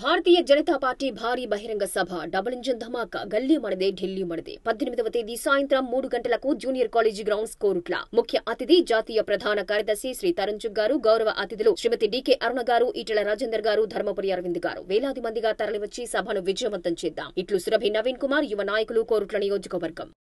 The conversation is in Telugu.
భారతీయ జనతా పార్టీ భారీ బహిరంగ సభ డబుల్ ఇంజన్ ధమాకా గల్లీ మడదే ఢిల్లీ మడదే పద్దెనిమిదవ తేదీ సాయంత్రం మూడు గంటలకు జూనియర్ కాలేజీ గ్రౌండ్స్ కోరుట్ల ముఖ్య అతిథి జాతీయ ప్రధాన కార్యదర్శి శ్రీ చుగ్ గారు గౌరవ అతిథులు శ్రీమతి డికే అరుణ గారు ఈటెల రాజేందర్ గారు ధర్మపురి అరవింద్ గారు వేలాది మందిగా తరలివచ్చి సభను విజయవంతం చేద్దాం ఇట్లు సురభి నవీన్ కుమార్ యువ నాయకులు కోరుట్ల నియోజకవర్గం